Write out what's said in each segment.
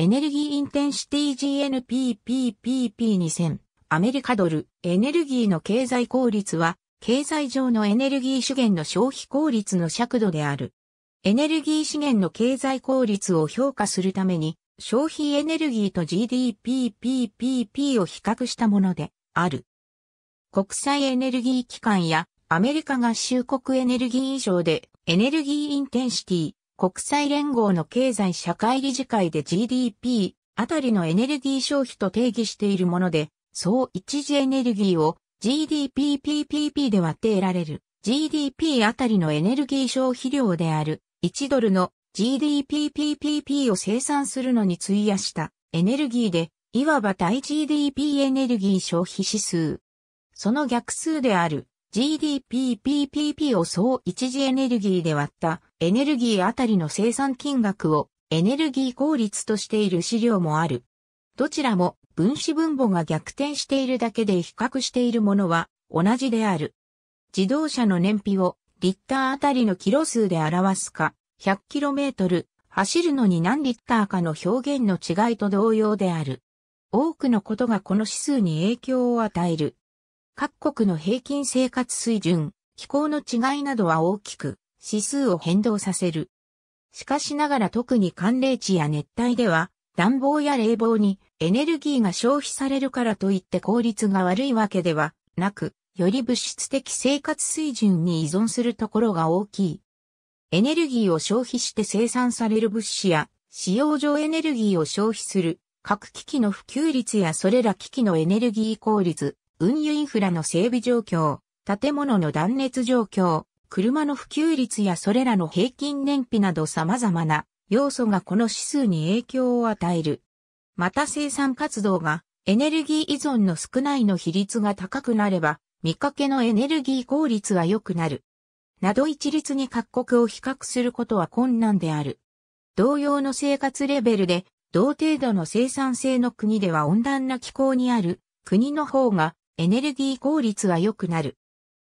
エネルギーインテンシティ GNPPPP2000 アメリカドルエネルギーの経済効率は経済上のエネルギー資源の消費効率の尺度である。エネルギー資源の経済効率を評価するために消費エネルギーと GDPPPP を比較したものである。国際エネルギー機関やアメリカ合衆国エネルギー以上でエネルギーインテンシティ国際連合の経済社会理事会で GDP あたりのエネルギー消費と定義しているもので、総一次エネルギーを GDPPPP で割って得られる GDP あたりのエネルギー消費量である1ドルの GDPPPP を生産するのに費やしたエネルギーで、いわば対 GDP エネルギー消費指数。その逆数である GDPPPP を総一時エネルギーで割ったエネルギーあたりの生産金額をエネルギー効率としている資料もある。どちらも分子分母が逆転しているだけで比較しているものは同じである。自動車の燃費をリッターあたりのキロ数で表すか、100km 走るのに何リッターかの表現の違いと同様である。多くのことがこの指数に影響を与える。各国の平均生活水準、気候の違いなどは大きく、指数を変動させる。しかしながら特に寒冷地や熱帯では、暖房や冷房にエネルギーが消費されるからといって効率が悪いわけではなく、より物質的生活水準に依存するところが大きい。エネルギーを消費して生産される物資や、使用上エネルギーを消費する、各機器の普及率やそれら機器のエネルギー効率、運輸インフラの整備状況、建物の断熱状況、車の普及率やそれらの平均燃費など様々な要素がこの指数に影響を与える。また生産活動がエネルギー依存の少ないの比率が高くなれば、見かけのエネルギー効率は良くなる。など一律に各国を比較することは困難である。同様の生活レベルで、同程度の生産性の国では温暖な気候にある国の方がエネルギー効率は良くなる。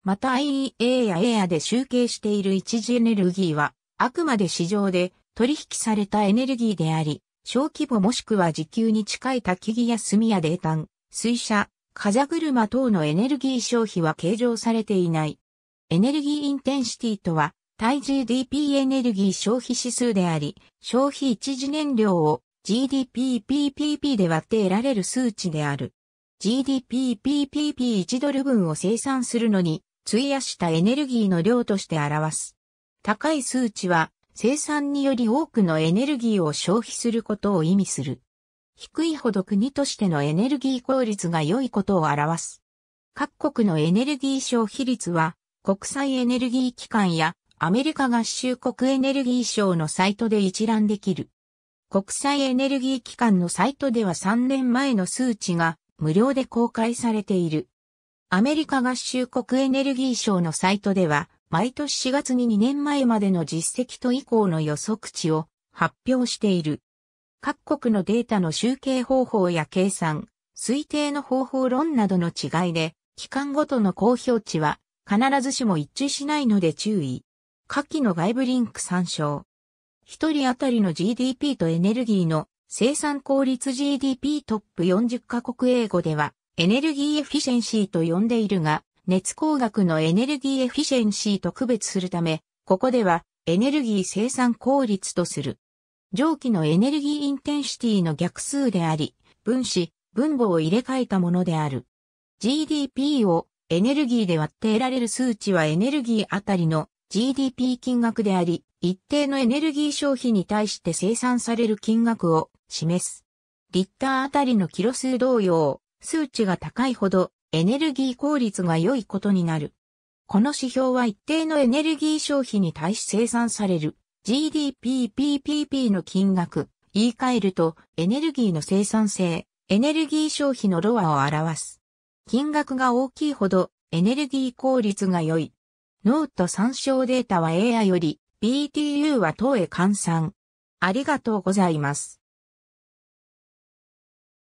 また IEA や a i a で集計している一次エネルギーは、あくまで市場で取引されたエネルギーであり、小規模もしくは時給に近い焚き木や炭や泥炭、水車、風車等のエネルギー消費は計上されていない。エネルギーインテンシティとは、対 GDP エネルギー消費指数であり、消費一次燃料を GDPPPP で割って得られる数値である。GDPPPP1 ドル分を生産するのに費やしたエネルギーの量として表す。高い数値は生産により多くのエネルギーを消費することを意味する。低いほど国としてのエネルギー効率が良いことを表す。各国のエネルギー消費率は国際エネルギー機関やアメリカ合衆国エネルギー省のサイトで一覧できる。国際エネルギー機関のサイトでは3年前の数値が無料で公開されている。アメリカ合衆国エネルギー省のサイトでは、毎年4月に2年前までの実績と以降の予測値を発表している。各国のデータの集計方法や計算、推定の方法論などの違いで、期間ごとの公表値は必ずしも一致しないので注意。下記の外部リンク参照。一人当たりの GDP とエネルギーの生産効率 GDP トップ40カ国英語では、エネルギーエフィシェンシーと呼んでいるが、熱工学のエネルギーエフィシェンシーと区別するため、ここではエネルギー生産効率とする。蒸気のエネルギーインテンシティの逆数であり、分子、分母を入れ替えたものである。GDP をエネルギーで割って得られる数値はエネルギーあたりの GDP 金額であり、一定のエネルギー消費に対して生産される金額を示す。リッターあたりのキロ数同様、数値が高いほどエネルギー効率が良いことになる。この指標は一定のエネルギー消費に対し生産される GDPPPP の金額、言い換えるとエネルギーの生産性、エネルギー消費のロアを表す。金額が大きいほどエネルギー効率が良い。ノート参照データは AI より BTU は等へ換算。ありがとうございます。